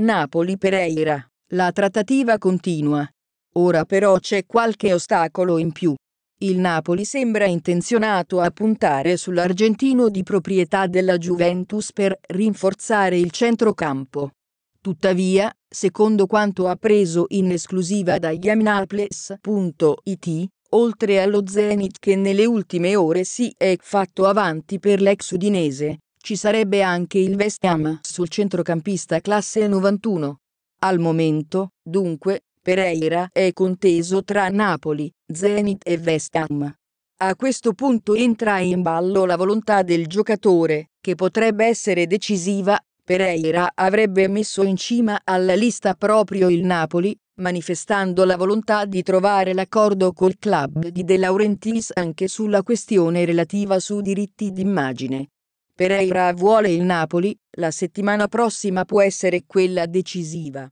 Napoli-Pereira. La trattativa continua. Ora però c'è qualche ostacolo in più. Il Napoli sembra intenzionato a puntare sull'argentino di proprietà della Juventus per rinforzare il centrocampo. Tuttavia, secondo quanto appreso in esclusiva da Yamnaples.it, oltre allo Zenit che nelle ultime ore si è fatto avanti per l'ex udinese, ci sarebbe anche il West Ham sul centrocampista classe 91. Al momento, dunque, Pereira è conteso tra Napoli, Zenit e West Ham. A questo punto entra in ballo la volontà del giocatore, che potrebbe essere decisiva. Pereira avrebbe messo in cima alla lista proprio il Napoli, manifestando la volontà di trovare l'accordo col club di De Laurentiis anche sulla questione relativa su diritti d'immagine. Pereira vuole il Napoli, la settimana prossima può essere quella decisiva.